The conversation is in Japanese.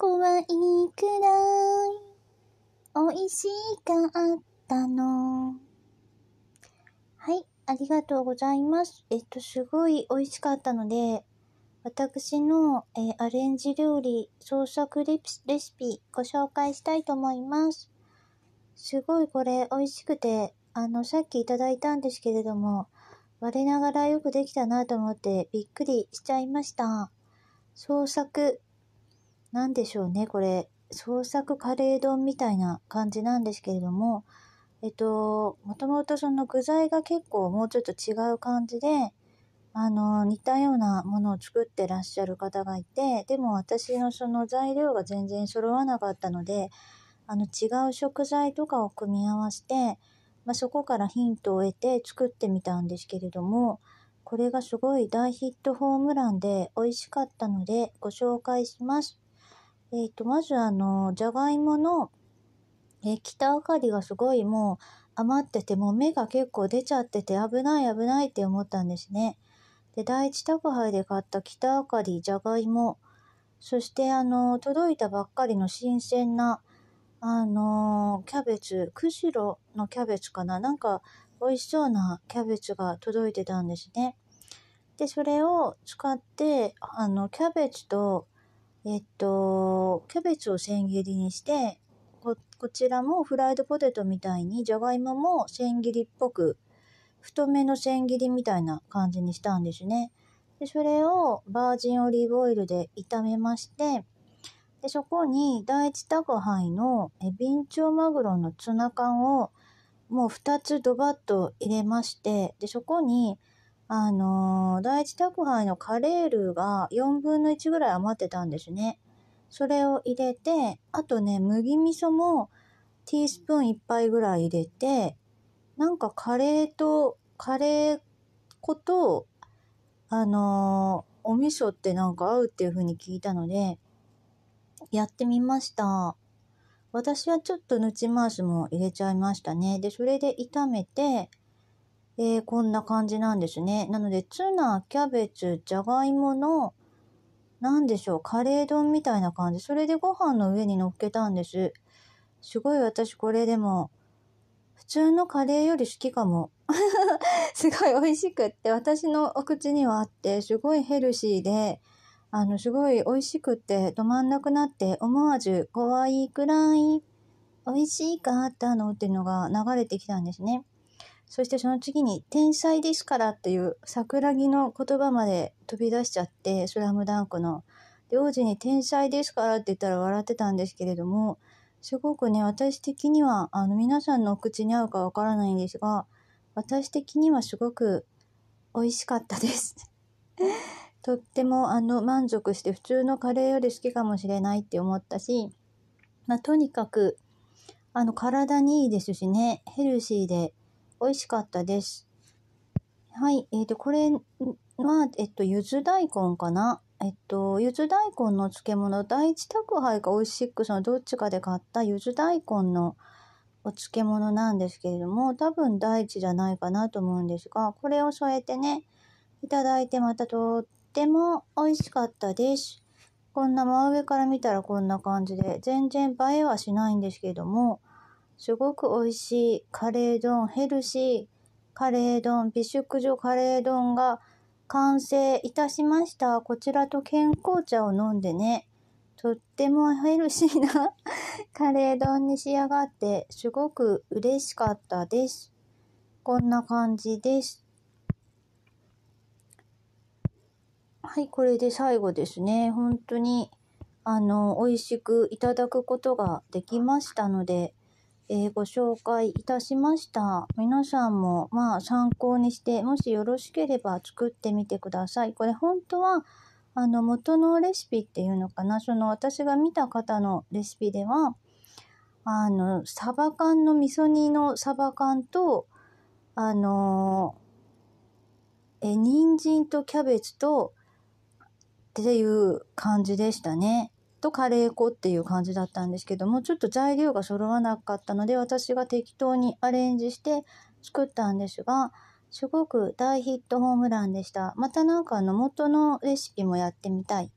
怖いくらい美味しかったの。はい、ありがとうございます。えっと、すごい美味しかったので、私の、えー、アレンジ料理創作レシピご紹介したいと思います。すごいこれ美味しくて、あの、さっきいただいたんですけれども、我ながらよくできたなと思ってびっくりしちゃいました。創作何でしょうね、これ、創作カレー丼みたいな感じなんですけれども、えっと、もともとその具材が結構もうちょっと違う感じで、あの、似たようなものを作ってらっしゃる方がいて、でも私のその材料が全然揃わなかったので、あの、違う食材とかを組み合わせて、まあ、そこからヒントを得て作ってみたんですけれども、これがすごい大ヒットホームランで美味しかったのでご紹介します。えっ、ー、と、まずあの、じゃがいもの、えー、北あかりがすごいもう余ってて、もう芽が結構出ちゃってて危ない危ないって思ったんですね。で、第一宅配で買った北あかり、じゃがいも、そしてあの、届いたばっかりの新鮮な、あのー、キャベツ、釧路のキャベツかななんか美味しそうなキャベツが届いてたんですね。で、それを使って、あの、キャベツとえっと、キャベツを千切りにしてこ、こちらもフライドポテトみたいに、じゃがいもも千切りっぽく、太めの千切りみたいな感じにしたんですね。で、それをバージンオリーブオイルで炒めまして、で、そこに第一宅配のえビンチョウマグロのツナ缶をもう2つドバッと入れまして、で、そこにあのー、第一宅配のカレールが4分の1ぐらい余ってたんですね。それを入れて、あとね、麦味噌もティースプーン1杯ぐらい入れて、なんかカレーと、カレー粉と、あのー、お味噌ってなんか合うっていう風に聞いたので、やってみました。私はちょっとぬちマースも入れちゃいましたね。で、それで炒めて、えー、こんな感じなんですね。なので、ツナ、キャベツ、じゃがいもの、なんでしょう、カレー丼みたいな感じ。それでご飯の上に乗っけたんです。すごい私これでも、普通のカレーより好きかも。すごい美味しくって、私のお口にはあって、すごいヘルシーで、あの、すごい美味しくって止まんなくなって、思わず怖いくらい美味しかったのっていうのが流れてきたんですね。そしてその次に天才ですからっていう桜木の言葉まで飛び出しちゃって、スラムダンクの。で、王子に天才ですからって言ったら笑ってたんですけれども、すごくね、私的には、あの、皆さんのお口に合うかわからないんですが、私的にはすごく美味しかったです とっても、あの、満足して普通のカレーより好きかもしれないって思ったし、まあ、とにかく、あの、体にいいですしね、ヘルシーで美味しかったです。はい。えっ、ー、と、これは、えっと、ゆず大根かなえっと、ゆず大根の漬物、第一宅配かオイシックスのどっちかで買ったゆず大根のお漬物なんですけれども、多分第一じゃないかなと思うんですが、これを添えてね、いただいてまたとっても美味しかったです。こんな真上から見たらこんな感じで、全然映えはしないんですけれども、すごく美味しいカレー丼、ヘルシーカレー丼、美食女カレー丼が完成いたしました。こちらと健康茶を飲んでね、とってもヘルシーな カレー丼に仕上がってすごく嬉しかったです。こんな感じです。はい、これで最後ですね。本当に、あの、美味しくいただくことができましたので、えー、ご紹介いたしました。皆さんも、まあ、参考にして、もしよろしければ作ってみてください。これ本当は、あの、元のレシピっていうのかな、その私が見た方のレシピでは、あの、サバ缶の味噌煮のサバ缶と、あのえ、人参とキャベツと、っていう感じでしたね。とカレー粉っていう感じだったんですけどもちょっと材料が揃わなかったので私が適当にアレンジして作ったんですがすごく大ヒットホームランでしたまたなんかあの元のレシピもやってみたい